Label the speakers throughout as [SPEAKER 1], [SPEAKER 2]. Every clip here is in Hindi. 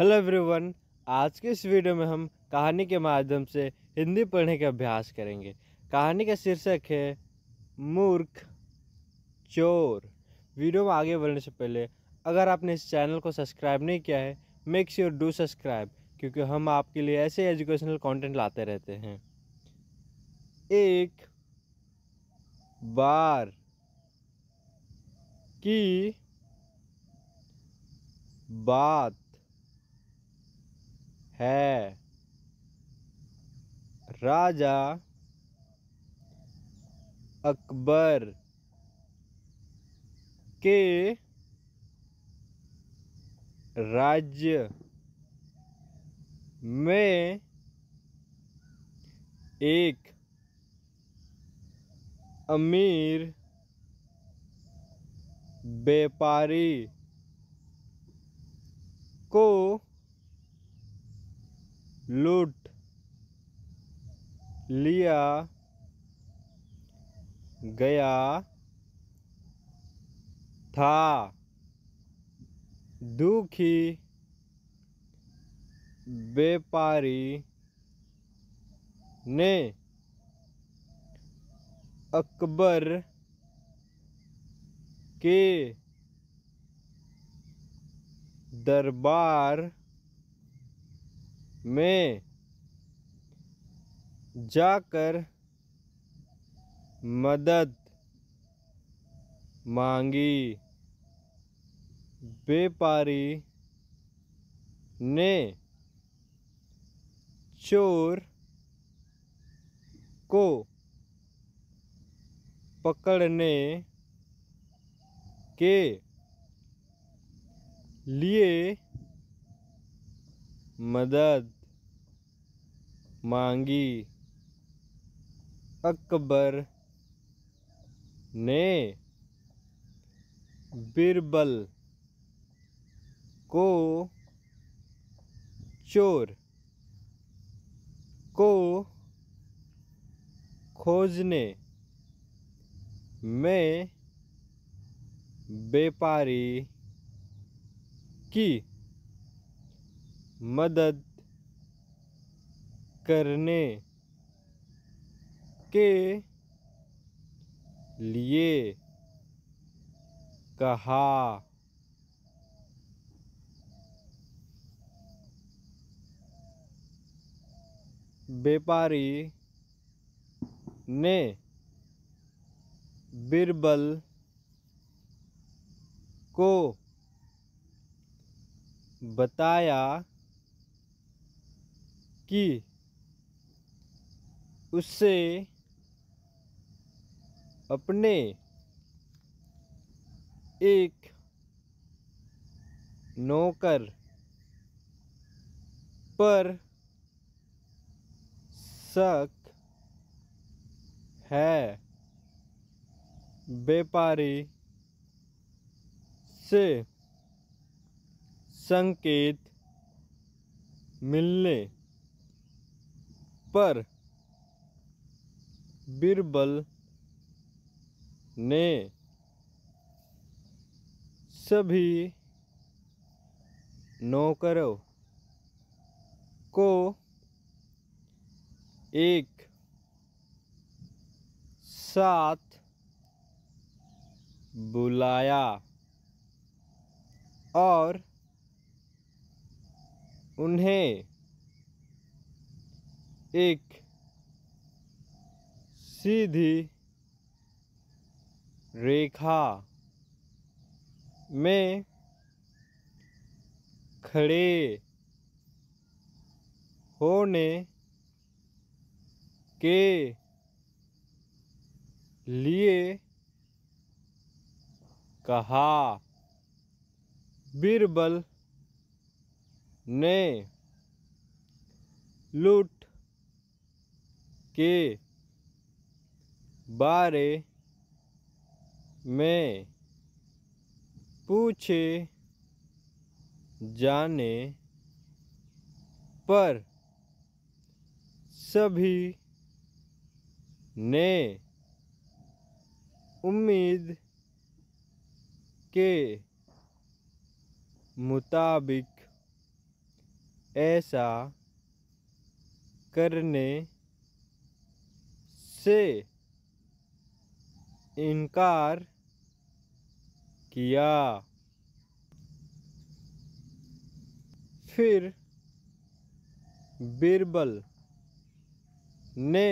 [SPEAKER 1] हेलो एवरीवन आज के इस वीडियो में हम कहानी के माध्यम से हिंदी पढ़ने का अभ्यास करेंगे कहानी का शीर्षक है मूर्ख चोर वीडियो में आगे बढ़ने से पहले अगर आपने इस चैनल को सब्सक्राइब नहीं किया है मेक श्योर डू सब्सक्राइब क्योंकि हम आपके लिए ऐसे एजुकेशनल कंटेंट लाते रहते हैं एक बार की बात है राजा अकबर के राज्य में एक अमीर व्यापारी को लूट लिया गया था दुखी व्यापारी ने अकबर के दरबार में जाकर मदद मांगी व्यापारी ने चोर को पकड़ने के लिए मदद मांगी अकबर ने बिरबल को चोर को खोजने में व्यापारी की मदद करने के लिए कहा व्यापारी ने बिरबल को बताया कि उससे अपने एक नौकर पर शक है व्यापारी से संकेत मिलने पर बिरबल ने सभी नौकरों को एक साथ बुलाया और उन्हें एक सीधी रेखा में खड़े होने के लिए कहा बीरबल ने लूट के बारे में पूछे जाने पर सभी ने उम्मीद के मुताबिक ऐसा करने से इनकार किया फिर बीरबल ने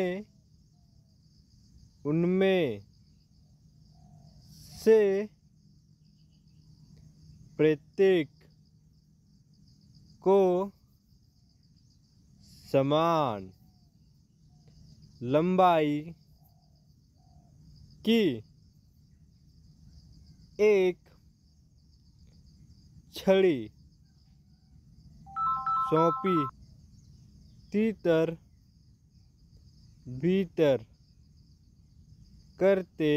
[SPEAKER 1] उनमें से प्रत्येक को समान लंबाई की एक छड़ी सौंपी तीतर भीतर करते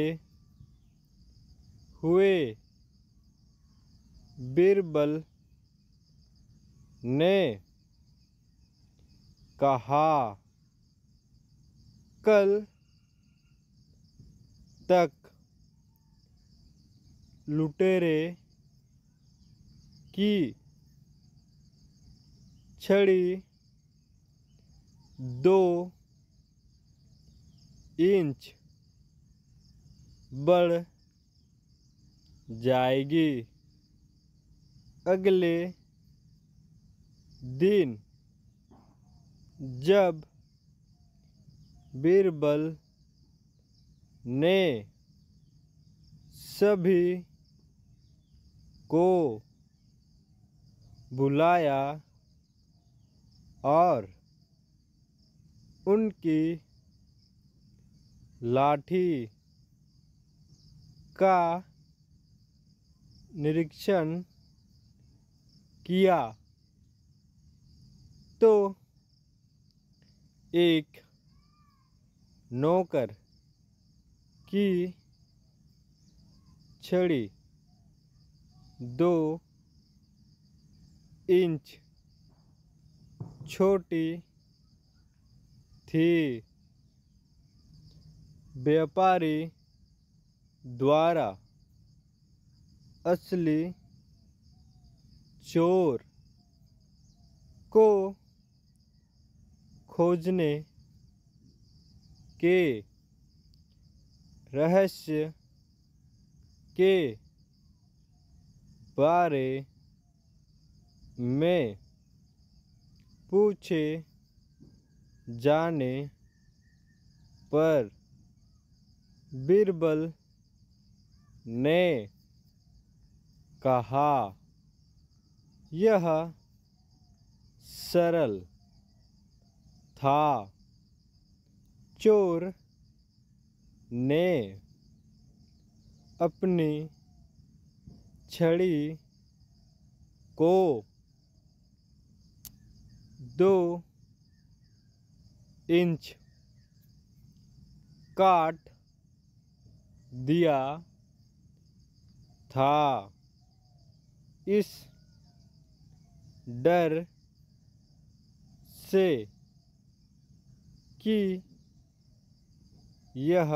[SPEAKER 1] हुए बीरबल ने कहा कल तक लुटेरे की छड़ी दो इंच बढ़ जाएगी अगले दिन जब बीरबल ने सभी को बुलाया और उनकी लाठी का निरीक्षण किया तो एक नौकर की छड़ी दो इंच छोटी थी व्यापारी द्वारा असली चोर को खोजने के रहस्य के बारे में पूछे जाने पर बीरबल ने कहा यह सरल था चोर ने अपनी छड़ी को दो इंच काट दिया था इस डर से कि यह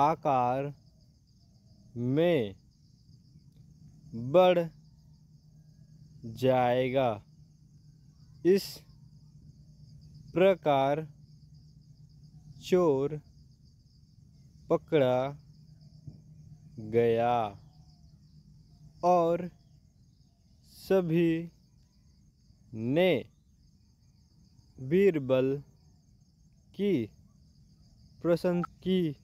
[SPEAKER 1] आकार में बढ़ जाएगा इस प्रकार चोर पकड़ा गया और सभी ने बीरबल की की